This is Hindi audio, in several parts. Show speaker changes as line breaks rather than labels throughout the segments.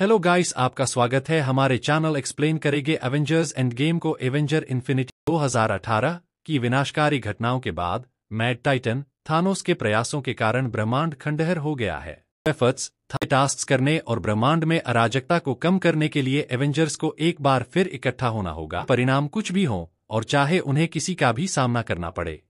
हेलो गाइस आपका स्वागत है हमारे चैनल एक्सप्लेन करेंगे एवेंजर्स एंड गेम को एवेंजर इन्फिनिटी 2018 की विनाशकारी घटनाओं के बाद मैड टाइटन थानोस के प्रयासों के कारण ब्रह्मांड खंडहर हो गया है एफर्ट्स टास्क करने और ब्रह्मांड में अराजकता को कम करने के लिए एवेंजर्स को एक बार फिर इकट्ठा होना होगा परिणाम कुछ भी हो और चाहे उन्हें किसी का भी सामना करना पड़े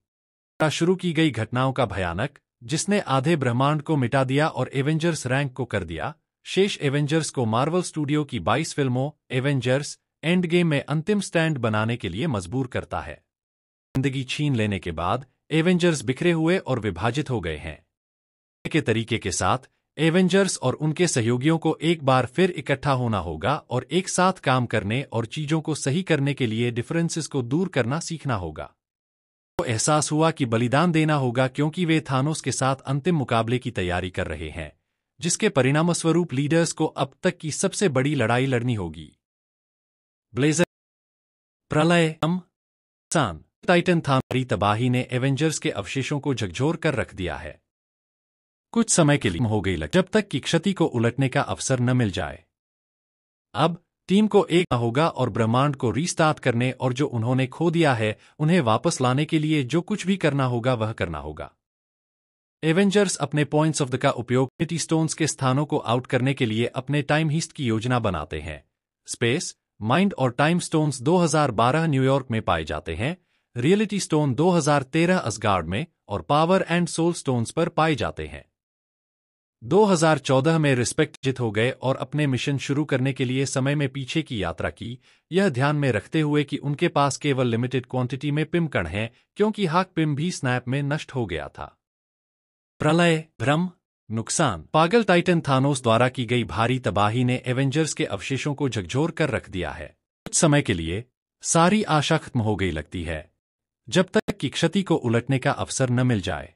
शुरू की गई घटनाओं का भयानक जिसने आधे ब्रह्मांड को मिटा दिया और एवेंजर्स रैंक को कर दिया शेष एवेंजर्स को मार्वल स्टूडियो की 22 फिल्मों एवेंजर्स एंड गेम में अंतिम स्टैंड बनाने के लिए मजबूर करता है जिंदगी छीन लेने के बाद एवेंजर्स बिखरे हुए और विभाजित हो गए हैं के तरीके के साथ एवेंजर्स और उनके सहयोगियों को एक बार फिर इकट्ठा होना होगा और एक साथ काम करने और चीजों को सही करने के लिए डिफरेंसेस को दूर करना सीखना होगा तो एहसास हुआ कि बलिदान देना होगा क्योंकि वे थानोस के साथ अंतिम मुकाबले की तैयारी कर रहे हैं जिसके परिणामस्वरूप लीडर्स को अब तक की सबसे बड़ी लड़ाई लड़नी होगी ब्लेजर प्रलय टाइटन थामरी तबाही ने एवेंजर्स के अवशेषों को झकझोर कर रख दिया है कुछ समय के लिए हो गई लग जब तक की क्षति को उलटने का अवसर न मिल जाए अब टीम को एक होगा और ब्रह्मांड को रिस्टार्ट करने और जो उन्होंने खो दिया है उन्हें वापस लाने के लिए जो कुछ भी करना होगा वह करना होगा एवेंजर्स अपने पॉइंट्स ऑफ द का उपयोग मिटी स्टोन्स के स्थानों को आउट करने के लिए अपने टाइम हिस्ट की योजना बनाते हैं स्पेस माइंड और टाइम स्टोन्स 2012 न्यूयॉर्क में पाए जाते हैं रियलिटी स्टोन 2013 असगार्ड में और पावर एंड सोल स्टोन्स पर पाए जाते हैं 2014 में रिस्पेक्ट जित हो गए और अपने मिशन शुरू करने के लिए समय में पीछे की यात्रा की यह ध्यान में रखते हुए कि उनके पास केवल लिमिटेड क्वांटिटी में पिम कण हैं क्योंकि हाक पिम भी स्नैप में नष्ट हो गया था प्रलय भ्रम नुकसान पागल टाइटन थानोस द्वारा की गई भारी तबाही ने एवेंजर्स के अवशेषों को झकझोर कर रख दिया है कुछ समय के लिए सारी आशा खत्म हो गई लगती है जब तक कि क्षति को उलटने का अवसर न मिल जाए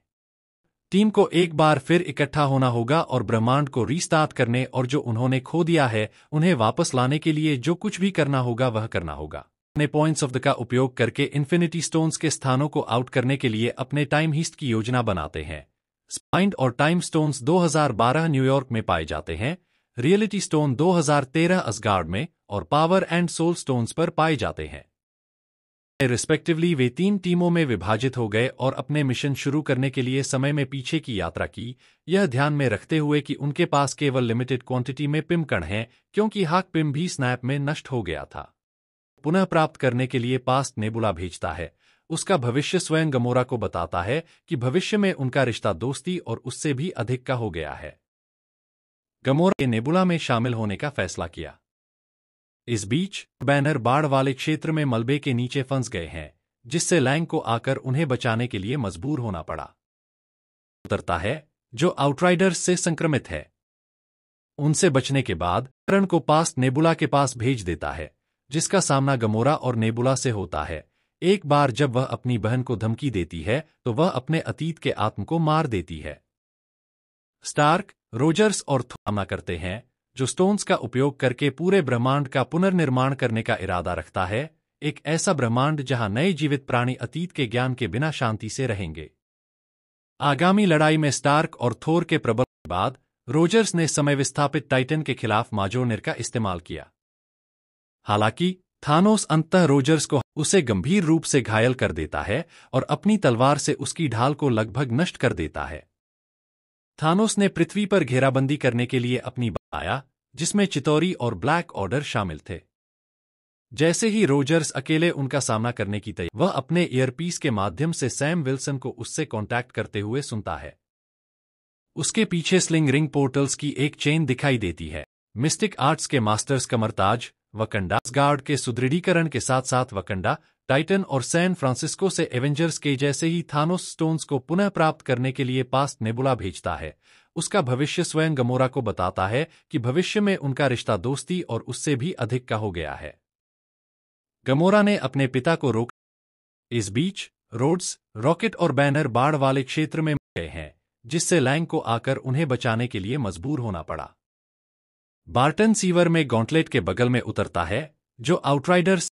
टीम को एक बार फिर इकट्ठा होना होगा और ब्रह्मांड को रिस्टार्ट करने और जो उन्होंने खो दिया है उन्हें वापस लाने के लिए जो कुछ भी करना होगा वह करना होगा अपने पॉइंट्स ऑफ द का उपयोग करके इन्फिनिटी स्टोन्स के स्थानों को आउट करने के लिए अपने टाइम हिस्ट की योजना बनाते हैं स्पाइंड और टाइम स्टोन्स 2012 न्यूयॉर्क में पाए जाते हैं रियलिटी स्टोन 2013 असगार्ड में और पावर एंड सोल स्टोन्स पर पाए जाते हैं रिस्पेक्टिवली वे तीन टीमों में विभाजित हो गए और अपने मिशन शुरू करने के लिए समय में पीछे की यात्रा की यह ध्यान में रखते हुए कि उनके पास केवल लिमिटेड क्वांटिटी में पिम कण हैं क्योंकि हाक पिम भी स्नैप में नष्ट हो गया था पुनः प्राप्त करने के लिए पास्ट नेबुला भेजता है उसका भविष्य स्वयं गमोरा को बताता है कि भविष्य में उनका रिश्ता दोस्ती और उससे भी अधिक का हो गया है गमोरा ने नेबुला में शामिल होने का फैसला किया इस बीच बैनर बाढ़ वाले क्षेत्र में मलबे के नीचे फंस गए हैं जिससे लैंग को आकर उन्हें बचाने के लिए मजबूर होना पड़ा उतरता है जो आउटराइडर्स से संक्रमित है उनसे बचने के बाद करण को पास नेबुला के पास भेज देता है जिसका सामना गमोरा और नेबुला से होता है एक बार जब वह अपनी बहन को धमकी देती है तो वह अपने अतीत के आत्म को मार देती है स्टार्क रोजर्स और थोमा करते हैं जो स्टोन्स का उपयोग करके पूरे ब्रह्मांड का पुनर्निर्माण करने का इरादा रखता है एक ऐसा ब्रह्मांड जहां नए जीवित प्राणी अतीत के ज्ञान के बिना शांति से रहेंगे आगामी लड़ाई में स्टार्क और थोर के प्रबल के बाद रोजर्स ने समय विस्थापित टाइटन के खिलाफ माजोनिर का इस्तेमाल किया हालांकि थानोस अंतः रोजर्स को उसे गंभीर रूप से घायल कर देता है और अपनी तलवार से उसकी ढाल को लगभग नष्ट कर देता है थानोस ने पृथ्वी पर घेराबंदी करने के लिए अपनी आया जिसमें चितौरी और ब्लैक ऑर्डर शामिल थे जैसे ही रोजर्स अकेले उनका सामना करने की तैयारी वह अपने ईयरपीस के माध्यम से सैम विल्सन को उससे कांटेक्ट करते हुए सुनता है उसके पीछे स्लिंग रिंग पोर्टल्स की एक चेन दिखाई देती है मिस्टिक आर्ट्स के मास्टर्स कमरताज वकंडास गार्ड के सुदृढ़ीकरण के साथ साथ वकंडा टाइटन और सैन फ्रांसिस्को से एवेंजर्स के जैसे ही थानोस स्टोन्स को पुनः प्राप्त करने के लिए पास्ट नेबुला भेजता है उसका भविष्य स्वयं गमोरा को बताता है कि भविष्य में उनका रिश्ता दोस्ती और उससे भी अधिक का हो गया है गमोरा ने अपने पिता को रोक इस बीच रोड्स रॉकेट और बैनर बाढ़ वाले क्षेत्र में गए हैं जिससे लैंग को आकर उन्हें बचाने के लिए मजबूर होना पड़ा बार्टन सीवर में गॉन्टलेट के बगल में उतरता है जो आउटराइडर्स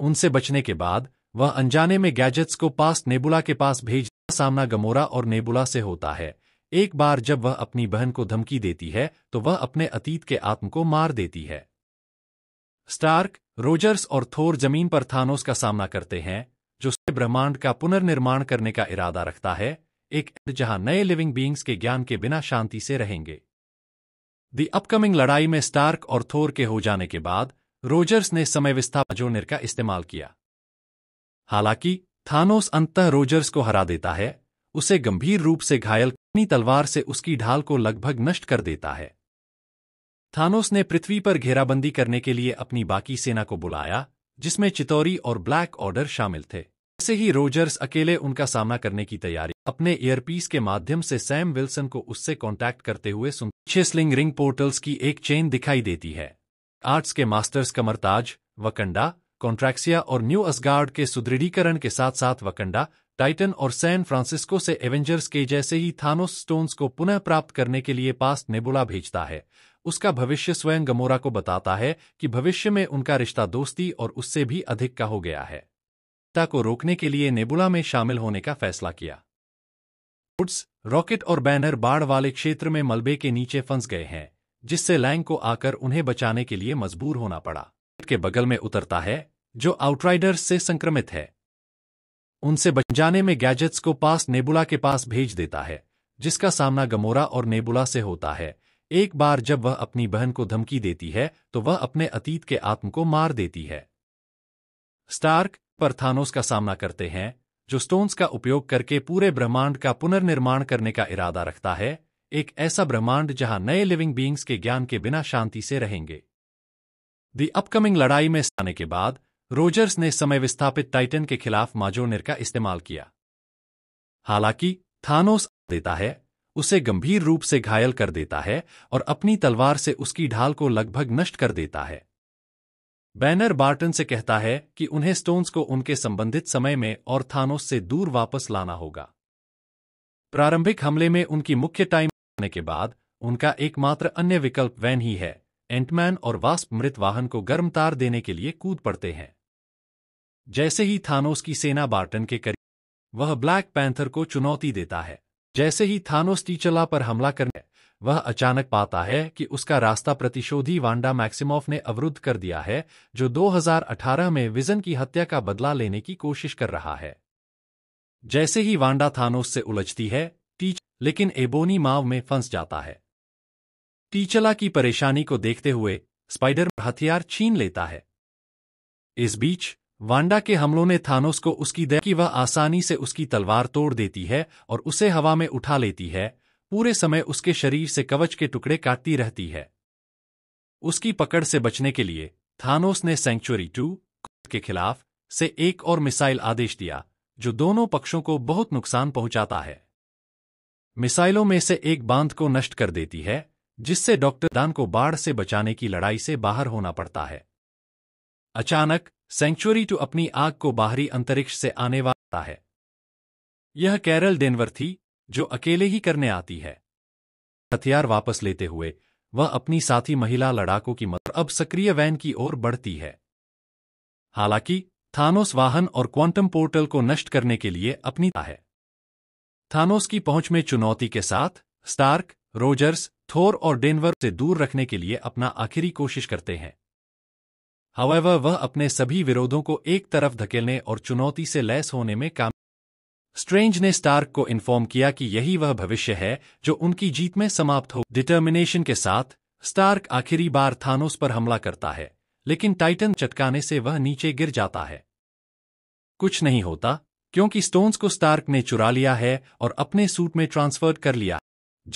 उनसे बचने के बाद वह अनजाने में गैजेट्स को पास नेबुला के पास भेज सामना गमोरा और नेबुला से होता है एक बार जब वह अपनी बहन को धमकी देती है तो वह अपने अतीत के आत्म को मार देती है स्टार्क रोजर्स और थोर जमीन पर थानोस का सामना करते हैं जो ब्रह्मांड का पुनर्निर्माण करने का इरादा रखता है एक जहां नए लिविंग बींग्स के ज्ञान के बिना शांति से रहेंगे दी अपकमिंग लड़ाई में स्टार्क और थोर के हो जाने के बाद रोजर्स ने समय विस्थापजोनिर का इस्तेमाल किया हालांकि थानोस अंत रोजर्स को हरा देता है उसे गंभीर रूप से घायल अपनी तलवार से उसकी ढाल को लगभग नष्ट कर देता है थानोस ने पृथ्वी पर घेराबंदी करने के लिए अपनी बाकी सेना को बुलाया जिसमें चितौरी और ब्लैक ऑर्डर शामिल थे जैसे ही रोजर्स अकेले उनका सामना करने की तैयारी अपने ईयरपीस के माध्यम से सैम विल्सन को उससे कांटेक्ट करते हुए सुन स्लिंग रिंग पोर्टल्स की एक चेन दिखाई देती है आर्ट्स के मास्टर्स कमरताज वकंडा कॉन्ट्रैक्सिया और न्यू असगार्ड के सुदृढ़ीकरण के साथ साथ वकंडा टाइटन और सैन फ्रांसिस्को से एवेंजर्स के जैसे ही थानोस स्टोन्स को पुनः प्राप्त करने के लिए पास नेबुला भेजता है उसका भविष्य स्वयं गमोरा को बताता है कि भविष्य में उनका रिश्ता दोस्ती और उससे भी अधिक का हो गया है अनिश्चितता को रोकने के लिए नेबुला में शामिल होने का फैसला किया वुड्स रॉकेट और बैनर बाढ़ वाले क्षेत्र में मलबे के नीचे फंस गए हैं जिससे लैंग को आकर उन्हें बचाने के लिए मजबूर होना पड़ा के बगल में उतरता है जो आउटराइडर्स से संक्रमित है उनसे बचाने में गैजेट्स को पास नेबुला के पास भेज देता है जिसका सामना गमोरा और नेबुला से होता है एक बार जब वह अपनी बहन को धमकी देती है तो वह अपने अतीत के आत्म को मार देती है स्टार्क पर थानोस का सामना करते हैं जो स्टोन्स का उपयोग करके पूरे ब्रह्मांड का पुनर्निर्माण करने का इरादा रखता है एक ऐसा ब्रह्मांड जहां नए लिविंग बींग्स के ज्ञान के बिना शांति से रहेंगे दी अपकमिंग लड़ाई में आने के बाद रोजर्स ने समय विस्थापित टाइटन के खिलाफ माजोनिर का इस्तेमाल किया हालांकि थानोस देता है उसे गंभीर रूप से घायल कर देता है और अपनी तलवार से उसकी ढाल को लगभग नष्ट कर देता है बैनर बार्टन से कहता है कि उन्हें स्टोन्स को उनके संबंधित समय में और थानोस से दूर वापस लाना होगा प्रारंभिक हमले में उनकी मुख्य टाइम आने के बाद उनका एकमात्र अन्य विकल्प वैन ही है एंटमैन और वास्प मृत वाहन को गर्म तार देने के लिए कूद पड़ते हैं जैसे ही थानोस की सेना बार्टन के करीब वह ब्लैक पैंथर को चुनौती देता है जैसे ही थानोस टीचला पर हमला करने वह अचानक पाता है कि उसका रास्ता प्रतिशोधी वांडा मैक्सिमोफ ने अवरुद्ध कर दिया है जो 2018 में विजन की हत्या का बदला लेने की कोशिश कर रहा है जैसे ही वांडा थानोस से उलझती है टीच लेकिन एबोनी माव में फंस जाता है टीचला की परेशानी को देखते हुए स्पाइडर हथियार छीन लेता है इस बीच वांडा के हमलों ने थानोस को उसकी दया की वह आसानी से उसकी तलवार तोड़ देती है और उसे हवा में उठा लेती है पूरे समय उसके शरीर से कवच के टुकड़े काटती रहती है उसकी पकड़ से बचने के लिए थानोस ने सेंचुरी टू के खिलाफ से एक और मिसाइल आदेश दिया जो दोनों पक्षों को बहुत नुकसान पहुंचाता है मिसाइलों में से एक बांध को नष्ट कर देती है जिससे डॉक्टर दान को बाढ़ से बचाने की लड़ाई से बाहर होना पड़ता है अचानक सेंचुरी टू अपनी आग को बाहरी अंतरिक्ष से आने वाला है यह कैरल डेनवर थी जो अकेले ही करने आती है हथियार वापस लेते हुए वह अपनी साथी महिला लड़ाकों की मदद अब सक्रिय वैन की ओर बढ़ती है हालांकि थानोस वाहन और क्वांटम पोर्टल को नष्ट करने के लिए अपनी है थानोस की पहुंच में चुनौती के साथ स्टार्क रोजर्स थोर और डेनवर से दूर रखने के लिए अपना आखिरी कोशिश करते हैं हवावर वह अपने सभी विरोधों को एक तरफ धकेलने और चुनौती से लैस होने में काम स्ट्रेंज ने स्टार्क को इन्फॉर्म किया कि यही वह भविष्य है जो उनकी जीत में समाप्त हो डिटर्मिनेशन के साथ स्टार्क आखिरी बार थानोस पर हमला करता है लेकिन टाइटन चटकाने से वह नीचे गिर जाता है कुछ नहीं होता क्योंकि स्टोन्स को स्टार्क ने चुरा लिया है और अपने सूट में ट्रांसफर कर लिया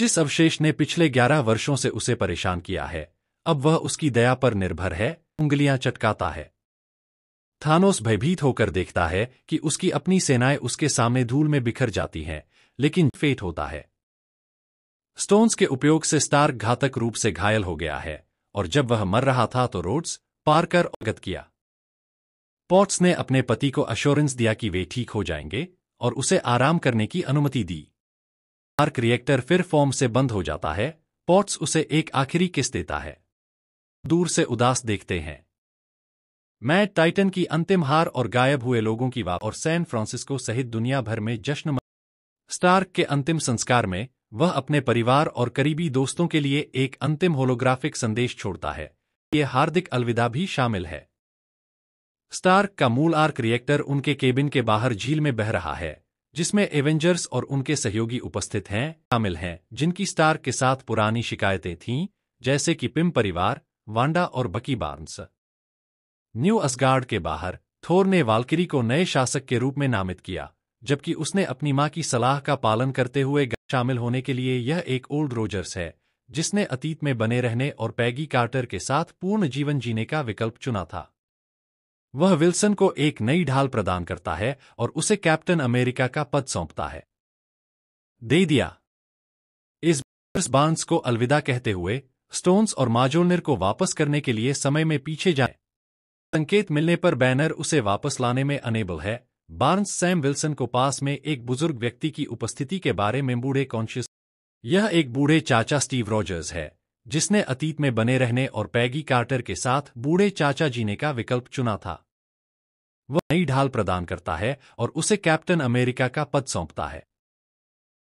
जिस अवशेष ने पिछले ग्यारह वर्षों से उसे परेशान किया है अब वह उसकी दया पर निर्भर है उंगलियां चटकाता है थानोस भयभीत होकर देखता है कि उसकी अपनी सेनाएं उसके सामने धूल में बिखर जाती हैं लेकिन फेट होता है स्टोन्स के उपयोग से स्टार्क घातक रूप से घायल हो गया है और जब वह मर रहा था तो रोड्स पारकर अवगत किया पॉट्स ने अपने पति को अश्योरेंस दिया कि वे ठीक हो जाएंगे और उसे आराम करने की अनुमति दी आर्क रिएक्टर फिर फॉर्म से बंद हो जाता है पॉट्स उसे एक आखिरी किस देता है दूर से उदास देखते हैं मैं टाइटन की अंतिम हार और गायब हुए लोगों की वापसी और सैन फ्रांसिस्को सहित दुनिया भर में जश्न स्टार्क के अंतिम संस्कार में वह अपने परिवार और करीबी दोस्तों के लिए एक अंतिम होलोग्राफिक संदेश छोड़ता है ये हार्दिक अलविदा भी शामिल है स्टार्क का मूल आर्क रिएक्टर उनके केबिन के बाहर झील में बह रहा है जिसमें एवेंजर्स और उनके सहयोगी उपस्थित हैं शामिल हैं जिनकी स्टार्क के साथ पुरानी शिकायतें थीं जैसे कि पिम परिवार वांडा और बकी बार्न्स न्यू असगार्ड के बाहर थोर ने वालकिरी को नए शासक के रूप में नामित किया जबकि उसने अपनी मां की सलाह का पालन करते हुए शामिल होने के लिए यह एक ओल्ड रोजर्स है जिसने अतीत में बने रहने और पैगी कार्टर के साथ पूर्ण जीवन जीने का विकल्प चुना था वह विल्सन को एक नई ढाल प्रदान करता है और उसे कैप्टन अमेरिका का पद सौंपता है दे दिया इस बांस को अलविदा कहते हुए स्टोन्स और माजोनर को वापस करने के लिए समय में पीछे जाए संकेत मिलने पर बैनर उसे वापस लाने में अनेबल है बार्न्स सैम विल्सन को पास में एक बुजुर्ग व्यक्ति की उपस्थिति के बारे में बूढ़े कॉन्शियस यह एक बूढ़े चाचा स्टीव रॉजर्स है जिसने अतीत में बने रहने और पैगी कार्टर के साथ बूढ़े चाचा जीने का विकल्प चुना था वह नई ढाल प्रदान करता है और उसे कैप्टन अमेरिका का पद सौंपता है